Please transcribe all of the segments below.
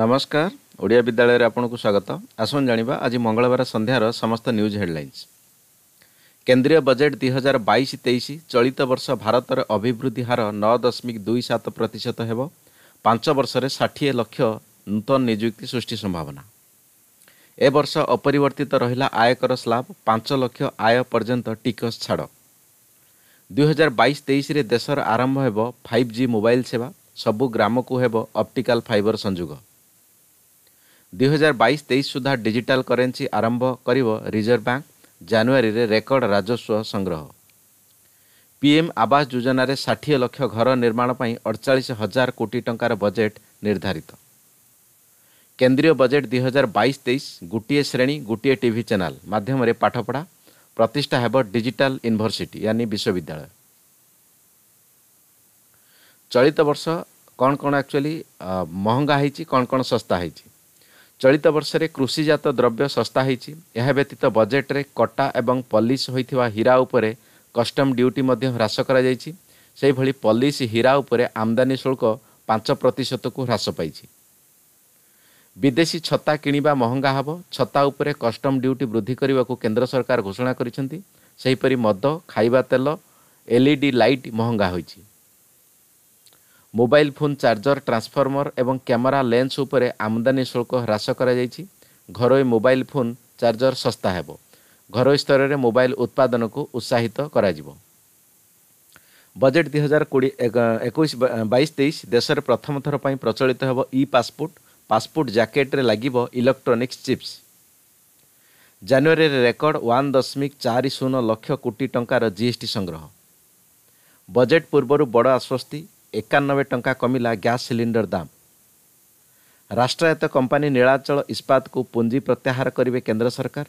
ନମସ୍କାର ଓଡ଼ିଆ ବିଦ୍ୟାଳୟରେ ଆପଣଙ୍କୁ ସ୍ୱାଗତ ଆସନ୍ତୁ ଜାଣିବା ଆଜି ମଙ୍ଗଳବାର ସନ୍ଧ୍ୟାର ସମସ୍ତ ନ୍ୟୁଜ୍ ହେଡ଼ଲାଇନ୍ସ କେନ୍ଦ୍ରୀୟ ବଜେଟ୍ ଦୁଇ ହଜାର ବାଇଶ ତେଇଶ ଚଳିତ ବର୍ଷ ଭାରତର ଅଭିବୃଦ୍ଧି ହାର ନଅ ଦଶମିକ ଦୁଇ ସାତ ପ୍ରତିଶତ ହେବ ପାଞ୍ଚ ବର୍ଷରେ ଷାଠିଏ ଲକ୍ଷ ନୂତନ ନିଯୁକ୍ତି ସୃଷ୍ଟି ସମ୍ଭାବନା ଏ ବର୍ଷ ଅପରିବର୍ତ୍ତିତ ରହିଲା ଆୟକର ସ୍ଲାବ ପାଞ୍ଚ ଲକ୍ଷ ଆୟ ପର୍ଯ୍ୟନ୍ତ ଟିକସ ଛାଡ଼ ଦୁଇହଜାର ବାଇଶ ତେଇଶରେ ଦେଶର ଆରମ୍ଭ ହେବ ଫାଇଭ୍ ଜି ମୋବାଇଲ୍ ସେବା ସବୁ ଗ୍ରାମକୁ ହେବ ଅପ୍ଟିକାଲ୍ ଫାଇବର ସଂଯୋଗ ଦୁଇହଜାର ବାଇଶ ତେଇଶ ସୁଦ୍ଧା ଡିଜିଟାଲ କରେନ୍ସି ଆରମ୍ଭ କରିବ ରିଜର୍ଭ ବ୍ୟାଙ୍କ ଜାନୁଆରୀରେ ରେକର୍ଡ ରାଜସ୍ୱ ସଂଗ୍ରହ ପିଏମ୍ ଆବାସ ଯୋଜନାରେ ଷାଠିଏ ଲକ୍ଷ ଘର ନିର୍ମାଣ ପାଇଁ ଅଡ଼ଚାଳିଶ ହଜାର କୋଟି ଟଙ୍କାର ବଜେଟ୍ ନିର୍ଦ୍ଧାରିତ କେନ୍ଦ୍ରୀୟ ବଜେଟ୍ ଦୁଇହଜାର ବାଇଶ ତେଇଶ ଗୋଟିଏ ଶ୍ରେଣୀ ଗୋଟିଏ ଟିଭି ଚ୍ୟାନେଲ ମାଧ୍ୟମରେ ପାଠପଢ଼ା ପ୍ରତିଷ୍ଠା ହେବ ଡିଜିଟାଲ ୟୁନିଭର୍ସିଟି ୟାନି ବିଶ୍ୱବିଦ୍ୟାଳୟ ଚଳିତ ବର୍ଷ କ'ଣ କ'ଣ ଆକ୍ଚୁଆଲି ମହଙ୍ଗା ହେଇଛି କ'ଣ କ'ଣ ଶସ୍ତା ହେଇଛି ଚଳିତ ବର୍ଷରେ କୃଷିଜାତ ଦ୍ରବ୍ୟ ଶସ୍ତା ହୋଇଛି ଏହା ବ୍ୟତୀତ ବଜେଟ୍ରେ କଟା ଏବଂ ପଲିସ ହୋଇଥିବା ହୀରା ଉପରେ କଷ୍ଟମ୍ ଡ୍ୟୁଟି ମଧ୍ୟ ହ୍ରାସ କରାଯାଇଛି ସେହିଭଳି ପଲିସ୍ ହୀରା ଉପରେ ଆମଦାନୀ ଶୁଳ୍କ ପାଞ୍ଚ ପ୍ରତିଶତକୁ ହ୍ରାସ ପାଇଛି ବିଦେଶୀ ଛତା କିଣିବା ମହଙ୍ଗା ହେବ ଛତା ଉପରେ କଷ୍ଟମ୍ ଡ୍ୟୁଟି ବୃଦ୍ଧି କରିବାକୁ କେନ୍ଦ୍ର ସରକାର ଘୋଷଣା କରିଛନ୍ତି ସେହିପରି ମଦ ଖାଇବା ତେଲ ଏଲ୍ଇ ଡି ଲାଇଟ୍ ମହଙ୍ଗା ହୋଇଛି ମୋବାଇଲ ଫୋନ୍ ଚାର୍ଜର ଟ୍ରାନ୍ସଫର୍ମର ଏବଂ କ୍ୟାମେରା ଲେନ୍ସ ଉପରେ ଆମଦାନୀ ଶୁଳ୍କ ହ୍ରାସ କରାଯାଇଛି ଘରୋଇ ମୋବାଇଲ ଫୋନ୍ ଚାର୍ଜର ଶସ୍ତା ହେବ ଘରୋଇ ସ୍ତରରେ ମୋବାଇଲ ଉତ୍ପାଦନକୁ ଉତ୍ସାହିତ କରାଯିବ ବଜେଟ୍ ଦୁଇ ହଜାର କୋଡ଼ିଏ ଏକୋଇଶ ବାଇଶ ତେଇଶ ଦେଶରେ ପ୍ରଥମ ଥର ପାଇଁ ପ୍ରଚଳିତ ହେବ ଇ ପାସପୋର୍ଟ ପାସପୋର୍ଟ ଜ୍ୟାକେଟ୍ରେ ଲାଗିବ ଇଲେକ୍ଟ୍ରୋନିକ୍ସ ଚିପ୍ସ ଜାନୁଆରୀରେ ରେକର୍ଡ ୱାନ୍ ଦଶମିକ ଚାରି ଶୂନ ଲକ୍ଷ କୋଟି ଟଙ୍କାର ଜିଏସ୍ଟି ସଂଗ୍ରହ ବଜେଟ୍ ପୂର୍ବରୁ ବଡ଼ ଆଶ୍ୱସ୍ତି ଏକାନବେ ଟଙ୍କା କମିଲା ଗ୍ୟାସ୍ ସିଲିଣ୍ଡର ଦାମ୍ ରାଷ୍ଟ୍ରାୟତ୍ତ କମ୍ପାନୀ ନୀଳାଞ୍ଚଳ ଇସ୍ପାତକୁ ପୁଞ୍ଜି ପ୍ରତ୍ୟାହାର କରିବେ କେନ୍ଦ୍ର ସରକାର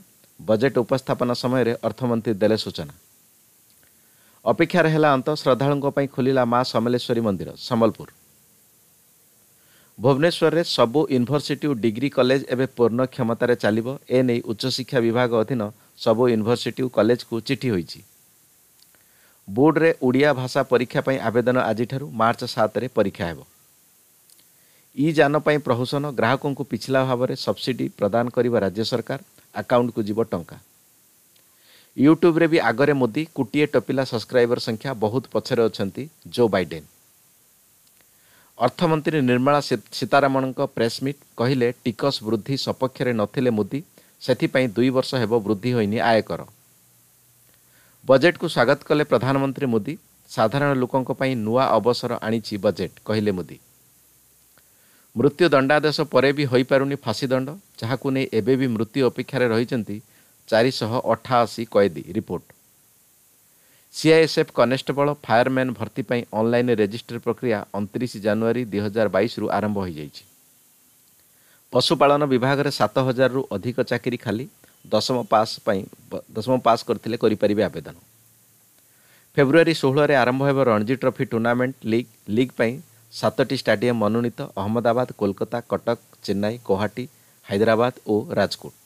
ବଜେଟ୍ ଉପସ୍ଥାପନ ସମୟରେ ଅର୍ଥମନ୍ତ୍ରୀ ଦେଲେ ସୂଚନା ଅପେକ୍ଷାରେ ହେଲା ଅନ୍ତ ଶ୍ରଦ୍ଧାଳୁଙ୍କ ପାଇଁ ଖୋଲିଲା ମା ସମଲେଶ୍ୱରୀ ମନ୍ଦିର ସମ୍ବଲପୁର ଭୁବନେଶ୍ୱରରେ ସବୁ ୟୁନିଭର୍ସିଟି ଓ ଡିଗ୍ରୀ କଲେଜ ଏବେ ପୂର୍ଣ୍ଣ କ୍ଷମତାରେ ଚାଲିବ ଏ ନେଇ ଉଚ୍ଚଶିକ୍ଷା ବିଭାଗ ଅଧୀନ ସବୁ ୟୁନିଭର୍ସିଟି ଓ କଲେଜକୁ ଚିଠି ହୋଇଛି ବୋର୍ଡ଼ରେ ଓଡ଼ିଆ ଭାଷା ପରୀକ୍ଷା ପାଇଁ ଆବେଦନ ଆଜିଠାରୁ ମାର୍ଚ୍ଚ ସାତରେ ପରୀକ୍ଷା ହେବ ଇ ଯାନ ପାଇଁ ପ୍ରହୋସନ ଗ୍ରାହକଙ୍କୁ ପିଛିଲା ଭାବରେ ସବ୍ସିଡ଼ି ପ୍ରଦାନ କରିବା ରାଜ୍ୟ ସରକାର ଆକାଉଣ୍ଟକୁ ଯିବ ଟଙ୍କା ୟୁଟ୍ୟୁବରେ ବି ଆଗରେ ମୋଦି କୋଟିଏ ଟପିଲା ସବସ୍କ୍ରାଇବର ସଂଖ୍ୟା ବହୁତ ପଛରେ ଅଛନ୍ତି ଜୋ ବାଇଡେନ୍ ଅର୍ଥମନ୍ତ୍ରୀ ନିର୍ମଳା ସୀତାରମଣଙ୍କ ପ୍ରେସମିଟ୍ କହିଲେ ଟିକସ ବୃଦ୍ଧି ସପକ୍ଷରେ ନଥିଲେ ମୋଦି ସେଥିପାଇଁ ଦୁଇ ବର୍ଷ ହେବ ବୃଦ୍ଧି ହୋଇନି ଆୟକର ବଜେଟ୍କୁ ସ୍ୱାଗତ କଲେ ପ୍ରଧାନମନ୍ତ୍ରୀ ମୋଦି ସାଧାରଣ ଲୋକଙ୍କ ପାଇଁ ନୂଆ ଅବସର ଆଣିଛି ବଜେଟ୍ କହିଲେ ମୋଦି ମୃତ୍ୟୁ ଦଣ୍ଡାଦେଶ ପରେ ବି ହୋଇପାରୁନି ଫାଶୀ ଦଣ୍ଡ ଯାହାକୁ ନେଇ ଏବେ ବି ମୃତ୍ୟୁ ଅପେକ୍ଷାରେ ରହିଛନ୍ତି ଚାରିଶହ ଅଠାଅଶୀ କଏଦୀ ରିପୋର୍ଟ ସିଆଇଏସ୍ଏଫ୍ କନେଷ୍ଟବଳ ଫାୟାରମ୍ୟାନ୍ ଭର୍ତ୍ତି ପାଇଁ ଅନ୍ଲାଇନ୍ ରେଜିଷ୍ଟର ପ୍ରକ୍ରିୟା ଅଣତିରିଶ ଜାନୁଆରୀ ଦୁଇ ହଜାର ବାଇଶରୁ ଆରମ୍ଭ ହୋଇଯାଇଛି ପଶୁପାଳନ ବିଭାଗରେ ସାତ ହଜାରରୁ ଅଧିକ ଚାକିରି ଖାଲି ଦଶମ ପାସ୍ ପାଇଁ ଦଶମ ପାସ୍ କରିଥିଲେ କରିପାରିବେ ଆବେଦନ ଫେବୃଆରୀ ଷୋହଳରେ ଆରମ୍ଭ ହେବ Ranji trophy tournament league league ପାଇଁ ସାତଟି ଷ୍ଟାଡିୟମ୍ ମନୋନୀତ ଅହମ୍ମଦାବାଦ କୋଲକାତା କଟକ ଚେନ୍ନାଇ ଗୌହାଟୀ ହାଇଦ୍ରାବାଦ ଓ ରାଜକୋଟ